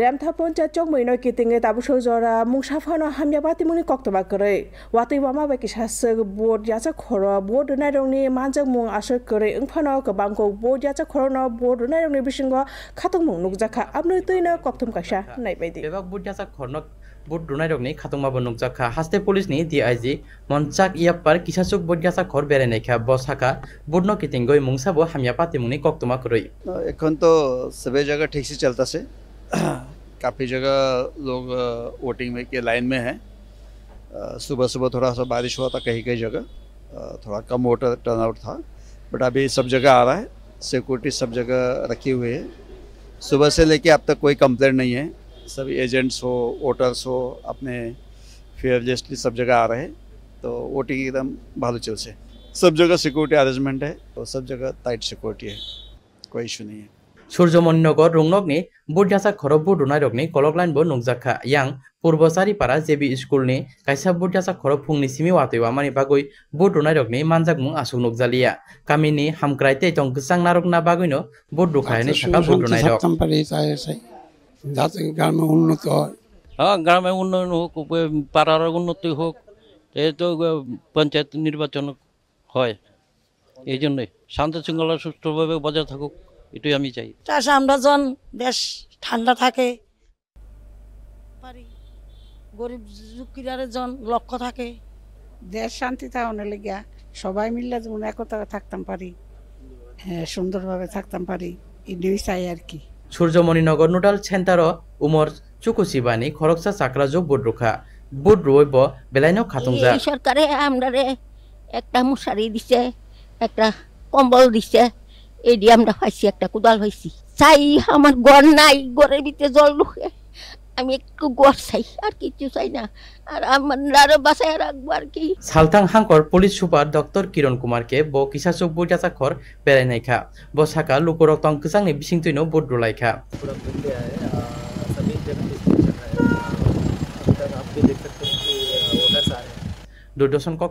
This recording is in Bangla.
র্যামথা পঞ্চায়েত চক মইনয় কিতিঙে তাবসৌ জরা মুংসাফানো হামিয়া বাতিমুনি কক্তবা করে ওয়াতই বামা বাকি সাসে বোট যাচা খর বোট রনাই রংনি মানজাক মুং আসর করে ওংফানো গবাংকো বোট যাচা খর ন বোট রনাই রংনি বিসিংগ খাতুম মুং নুকজাখা আপনি তৈন কক্তম কাসা নাইবাইদি বেবাক বোট যাচা খর ন বোট রনাই রংনি খাতুমাবো নুকজাখা হাসতে পুলিশনি ডিআইজি মনচাক ইয়াপার কিসাসুক বোট যাচা খর বেরে নাইখা বসাকা বোট ন কিতিঙ্গই মুংসাবো হামিয়া পাতিমুনি কক্তমা করে এখন তো সবে জায়গা ঠিক সে চলতাছে काफ़ी जगह लोग वोटिंग में के लाइन में हैं सुबह सुबह थोड़ा सा बारिश हुआ था कहीं कहीं जगह थोड़ा कम वोटर टर्नआउट था बट अभी सब जगह आ रहा है सिक्योरिटी सब जगह रखी हुई है सुबह से लेके अब तक कोई कंप्लेंट नहीं है सभी एजेंट्स हो वोटर्स हो अपने फेयरजेस्टली सब जगह आ रहे हैं तो वोटिंग एकदम भालू चल से सब जगह सिक्योरिटी अरेंजमेंट है और तो सब जगह टाइट सिक्योरिटी है कोई इशू नहीं है সূর্যমণ্যগর রংনগনি বুড্যাসা খরব্বু রুনাইরগনি কলকলাইনবো নুকজাখা ইয়াং পূর্বচারিপাড়া জেবি স্কুলনি কাইসা বুড্যাসা খরবফুংনি সিমি ওয়াতৈওয়া মানি বাগুই বুড রুনাইরগনি মানজাকমুং আসুক নুকজালিয়া কামিনি হামক্রাইতে টংকসাং নারকনা বাগুইনো বুড রুখায়নি শাখা বুড রুনাইরগ যাতে গ্রামে উন্নত হয় উন্নয়ন হোক পাড়ার উন্নতি হোক তো পঞ্চায়েত নির্বাচন হয় এই জন্যই শান্তি শৃঙ্খলা সুস্থভাবে বজায় থাকুক এটাই আমি চাই চাষ আমরা জন বেশ ঠান্ডা থাকে পারি গরিব জুকিরারে জন লক্ষ্য থাকে দেশ শান্তি থাকলে লেগা সবাই মিললে যেমন একতা থাকতাম পারি হ্যাঁ সুন্দরভাবে থাকতাম পারি এটাই চাই আর কি নগর নোডাল ছেন্তার উমর চুকুসিবানি খরকসা চাকরাজো বোডরুখা বুট রইব বেলাইনেও খাতুন সরকারে আমরা একটা মশারি দিছে একটা কম্বল দিছে এডি আমরা হয়েছি একটা কোদাল হয়েছি চাই আমার ঘর নাই ঘরের ভিতরে জল ঢুকে আমি একটু ঘর চাই আর কিছু চাই না আর আমার আরো বাসায় রাখবো আর কি সালতান হাঙ্কর পুলিশ সুপার ডক্টর কিরণ কুমারকে ব কিসা চব্বই চাচাখর বেড়াই নাইখা ব সাকা লুকরক্ত অঙ্কসাংনি বিসিং তুইনো বদ্রু লাইখা दूरदर्शन को